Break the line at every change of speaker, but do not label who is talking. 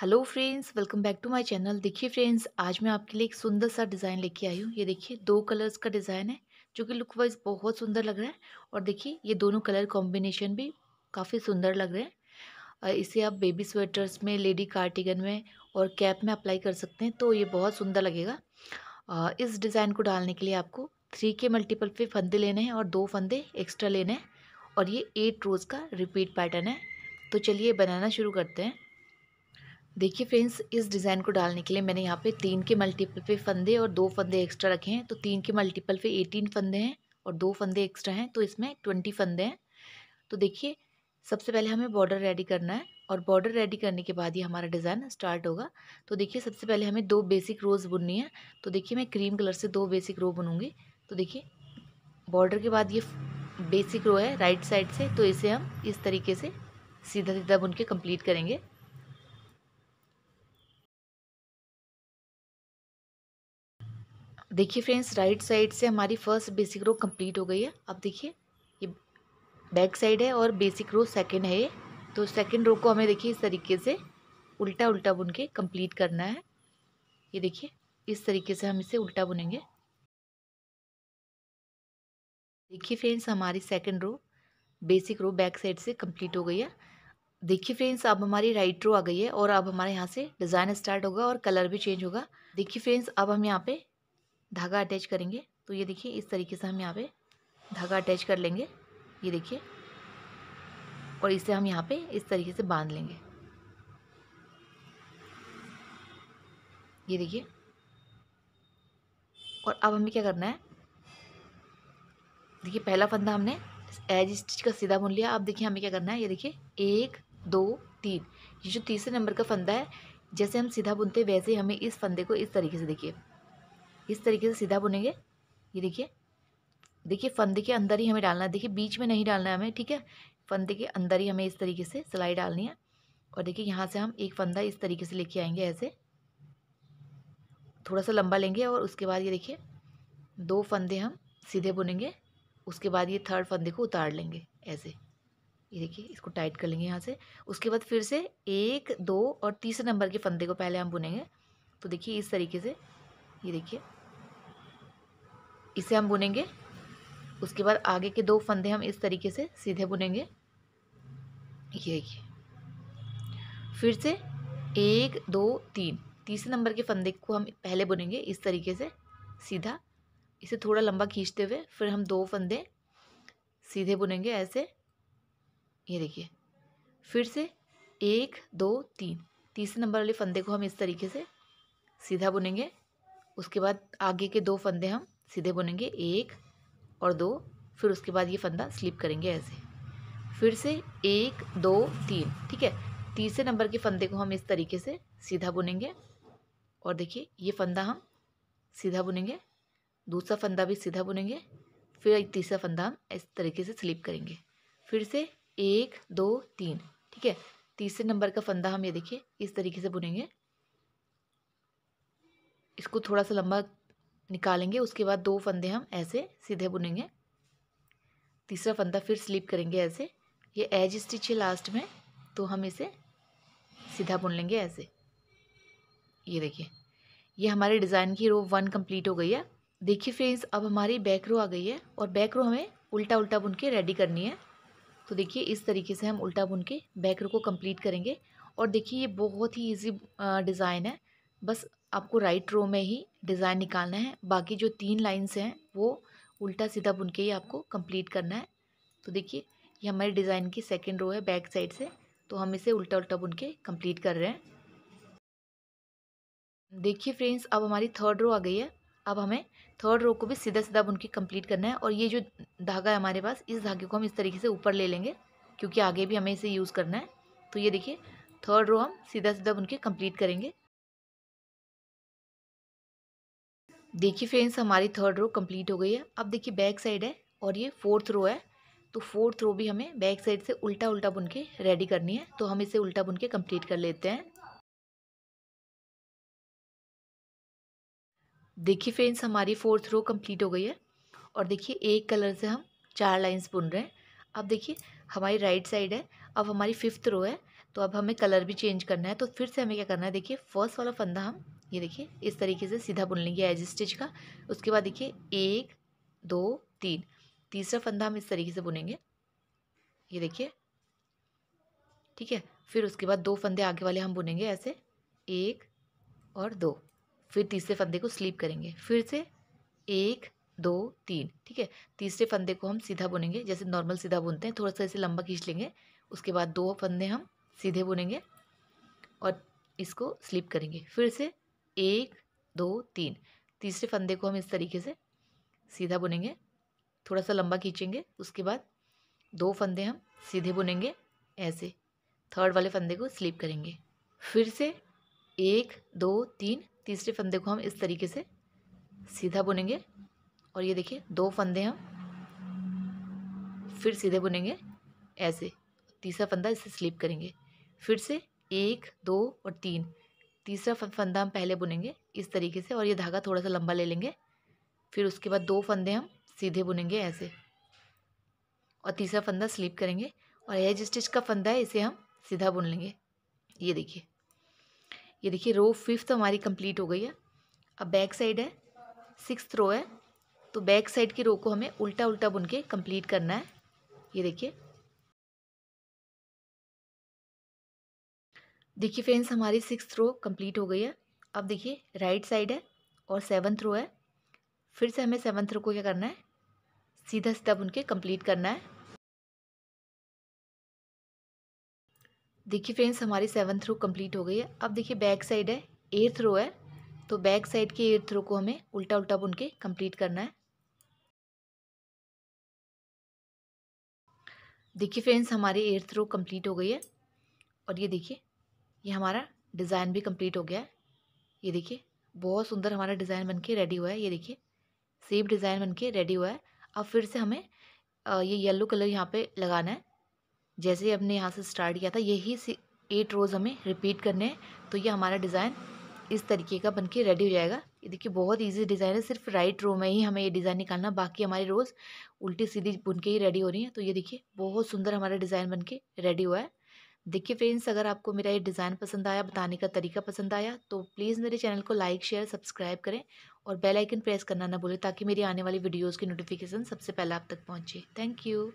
hello friends welcome back to my channel देखिए friends आज मैं आपके लिए एक सुंदर सा डिज़ाइन लेके आई हूँ ये देखिए दो कलर्स का डिज़ाइन है जो कि लुक वाइज बहुत सुंदर लग रहा है और देखिए ये दोनों कलर कॉम्बिनेशन भी काफ़ी सुंदर लग रहे हैं इसे आप बेबी स्वेटर्स में लेडी कार्टिगन में और कैप में अप्लाई कर सकते हैं तो ये बहुत सुंदर लगेगा इस डिज़ाइन को डालने के लिए आपको थ्री के मल्टीपल पे फंदे लेने हैं और दो फंदे एक्स्ट्रा लेने हैं और ये एट रोज़ का रिपीट पैटर्न है तो चलिए बनाना शुरू करते हैं देखिए फ्रेंड्स इस डिज़ाइन को डालने के लिए मैंने यहाँ पे तीन के मल्टीपल पे फंदे और दो फंदे एक्स्ट्रा रखे हैं तो तीन के मल्टीपल पे एटीन फंदे हैं और दो फंदे एक्स्ट्रा हैं तो इसमें ट्वेंटी फंदे हैं तो देखिए सबसे पहले हमें बॉर्डर रेडी करना है और बॉर्डर रेडी करने के बाद ही हमारा डिज़ाइन स्टार्ट होगा तो देखिए सबसे पहले हमें दो बेसिक रोज़ बुननी है तो देखिए मैं क्रीम कलर से दो बेसिक रो बुनूँगी तो देखिए बॉर्डर के बाद ये बेसिक रो है राइट साइड से तो इसे हम इस तरीके से सीधा सीधा बुन के कम्प्लीट करेंगे देखिए फ्रेंड्स राइट साइड से हमारी फर्स्ट बेसिक रो कंप्लीट हो गई है अब देखिए ये बैक साइड है और बेसिक रो सेकंड है ये तो सेकंड रो को हमें देखिए इस तरीके से उल्टा उल्टा बुन के कंप्लीट करना है ये देखिए इस तरीके से हम इसे उल्टा बुनेंगे देखिए फ्रेंड्स हमारी second row basic row back side से कंप्लीट हो गई है देखिए फ्रेंड्स अब हमारी राइट रो आ गई है और अब हमारे यहाँ से डिज़ाइन स्टार्ट होगा और कलर भी चेंज होगा देखिए फ्रेंड्स अब हम यहाँ पर धागा अटैच करेंगे तो ये देखिए इस तरीके से हम यहाँ पे धागा अटैच कर लेंगे ये देखिए और इसे हम यहाँ पे इस तरीके से बांध लेंगे ये देखिए और अब हमें क्या करना है देखिए पहला फंदा हमने एज स्टिच का सीधा बुन लिया अब देखिए हमें क्या करना है ये देखिए एक दो तीन ये जो तीसरे नंबर का फंदा है जैसे हम सीधा बुनते हैं वैसे हमें इस फंदे को इस तरीके से देखिए इस तरीके से सीधा बुनेंगे ये देखिए देखिए फंदे के अंदर ही हमें डालना है देखिए बीच में नहीं डालना है हमें ठीक है फंदे के अंदर ही हमें इस तरीके से सिलाई डालनी है और देखिए यहाँ से हम एक फंदा इस तरीके से लेके आएंगे ऐसे थोड़ा सा लंबा लेंगे और उसके बाद ये देखिए दो फंदे हम सीधे बुनेंगे उसके बाद ये थर्ड फंदे को उतार लेंगे ऐसे ये देखिए इसको टाइट कर लेंगे यहाँ से उसके बाद फिर से एक दो और तीसरे नंबर के फंदे को पहले हम बुनेंगे तो देखिए इस तरीके से ये देखिए इसे हम बुनेंगे उसके बाद आगे के दो फंदे हम इस तरीके से सीधे बुनेंगे ये ये फिर से एक दो तीन तीसरे नंबर के फंदे को हम पहले बुनेंगे इस तरीके से सीधा इसे थोड़ा लंबा खींचते हुए फिर हम दो फंदे सीधे बुनेंगे ऐसे ये देखिए फिर से एक दो तीन तीसरे नंबर वाले फंदे को हम इस तरीके से सीधा बुनेंगे उसके बाद आगे के दो फंदे हम सीधे बुनेंगे एक और दो फिर उसके बाद ये फंदा स्लिप करेंगे ऐसे फिर से एक दो तीन ठीक है तीसरे नंबर के फंदे को हम इस तरीके से सीधा बुनेंगे और देखिए ये फंदा हम सीधा बुनेंगे दूसरा फंदा भी सीधा बुनेंगे फिर तीसरा फंदा हम इस तरीके से स्लिप करेंगे फिर से एक दो तीन ठीक है तीसरे नंबर का फंदा हम ये देखिए इस तरीके से बुनेंगे इसको थोड़ा सा लंबा निकालेंगे उसके बाद दो फंदे हम ऐसे सीधे बुनेंगे तीसरा फंदा फिर स्लिप करेंगे ऐसे ये एज स्टिच है लास्ट में तो हम इसे सीधा बुन लेंगे ऐसे ये देखिए ये हमारे डिज़ाइन की रो वन कंप्लीट हो गई है देखिए फ्रेंड्स अब हमारी बैक रो आ गई है और बैक रो हमें उल्टा उल्टा बुन के रेडी करनी है तो देखिए इस तरीके से हम उल्टा बुन के बैक रो को कंप्लीट करेंगे और देखिए ये बहुत ही इजी डिज़ाइन है बस आपको राइट रो में ही डिज़ाइन निकालना है बाकी जो तीन लाइन्स हैं वो उल्टा सीधा बुन के ही आपको कंप्लीट करना है तो देखिए ये हमारे डिज़ाइन की सेकेंड रो है बैक साइड से तो हम इसे उल्टा उल्टा बुन के कंप्लीट कर रहे हैं देखिए फ्रेंड्स अब हमारी थर्ड रो आ गई है अब हमें थर्ड रो को भी सीधा सीधा बुन के कम्प्लीट करना है और ये जो धागा है हमारे पास इस धागे को हम इस तरीके से ऊपर ले लेंगे क्योंकि आगे भी हमें इसे यूज़ करना है तो ये देखिए थर्ड रो हम सीधा सीधा बुन के कम्प्लीट करेंगे देखिए फ्रेंड्स हमारी थर्ड रो कंप्लीट हो गई है अब देखिए बैक साइड है और ये फोर्थ रो है तो फोर्थ रो भी हमें बैक साइड से उल्टा उल्टा बुन के रेडी करनी है तो हम इसे उल्टा बुन के कंप्लीट कर लेते हैं देखिए फ्रेंड्स हमारी फोर्थ रो कंप्लीट हो गई है और देखिए एक कलर से हम चार लाइंस बुन रहे हैं अब देखिए हमारी राइट साइड है अब हमारी फिफ्थ रो है तो अब हमें कलर भी चेंज करना है तो फिर से हमें क्या करना है देखिए फर्स्ट वाला फंदा हम ये देखिए इस तरीके से सीधा बुन लेंगे एज स्टिच का उसके बाद देखिए एक दो तीन तीसरा फंदा हम इस तरीके से बुनेंगे ये देखिए ठीक है फिर उसके बाद दो फंदे आगे वाले हम बुनेंगे ऐसे एक और दो फिर तीसरे फंदे को स्लीप करेंगे फिर से एक दो तीन ठीक है तीसरे फंदे को हम सीधा बुनेंगे जैसे नॉर्मल सीधा बुनते हैं थोड़ा सा ऐसे लंबा खींच लेंगे उसके बाद दो फंदे हम सीधे बुनेंगे और इसको स्लिप करेंगे फिर से एक दो तीन तीसरे फंदे को हम इस तरीके से सीधा बुनेंगे थोड़ा सा लंबा खींचेंगे उसके बाद दो फंदे हम सीधे बुनेंगे ऐसे थर्ड वाले फंदे को स्लिप करेंगे फिर से एक दो तीन तीसरे फंदे को हम इस तरीके से सीधा बुनेंगे और ये देखिए दो फंदे हम फिर सीधे बुनेंगे ऐसे तीसरा फंदा इसे स्लिप करेंगे फिर से एक दो और तीन तीसरा फंदा हम पहले बुनेंगे इस तरीके से और ये धागा थोड़ा सा लंबा ले लेंगे फिर उसके बाद दो फंदे हम सीधे बुनेंगे ऐसे और तीसरा फंदा स्लिप करेंगे और एज स्टिच का फंदा है इसे हम सीधा बुन लेंगे ये देखिए ये देखिए रो फिफ्थ हमारी कंप्लीट हो गई है अब बैक साइड है सिक्स रो है तो बैक साइड की रो को हमें उल्टा उल्टा बुन के कम्प्लीट करना है ये देखिए देखिए फ्रेंड्स हमारी सिक्स रो कंप्लीट हो गई है अब देखिए राइट साइड है और सेवन्थ रो है फिर से हमें सेवन्थ रो को क्या करना है सीधा स्टेप उनके कंप्लीट करना है देखिए फ्रेंड्स हमारी सेवन्थ रो कंप्लीट हो गई है अब देखिए बैक साइड है एर्थ रो है तो बैक साइड के एर्थ रो को हमें उल्टा उल्टा बुन के कंप्लीट करना है देखिए फ्रेंड्स हमारी एर्थ रो कंप्लीट हो गई है और ये देखिए ये हमारा डिज़ाइन भी कंप्लीट हो गया है ये देखिए बहुत सुंदर हमारा डिज़ाइन बन के रेडी हुआ है ये देखिए सेफ डिज़ाइन बन के रेडी हुआ है अब फिर से हमें ये येलो कलर यहाँ पे लगाना है जैसे ही हमने यहाँ से स्टार्ट किया था यही एट रोज़ हमें रिपीट करने हैं तो ये हमारा डिज़ाइन इस तरीके का बन के रेडी हो जाएगा ये देखिए बहुत इजी डिज़ाइन है सिर्फ राइट रो में ही हमें ये डिज़ाइन निकालना बाकी हमारी रोज़ उल्टी सीधी बुन के ही रेडी हो रही है तो ये देखिए बहुत सुंदर हमारा डिज़ाइन बन के रेडी हुआ है देखिए फ्रेंड्स अगर आपको मेरा ये डिज़ाइन पसंद आया बताने का तरीका पसंद आया तो प्लीज़ मेरे चैनल को लाइक शेयर सब्सक्राइब करें और बेल आइकन प्रेस करना ना भूलें ताकि मेरी आने वाली वीडियोस की नोटिफिकेशन सबसे पहले आप तक पहुंचे थैंक यू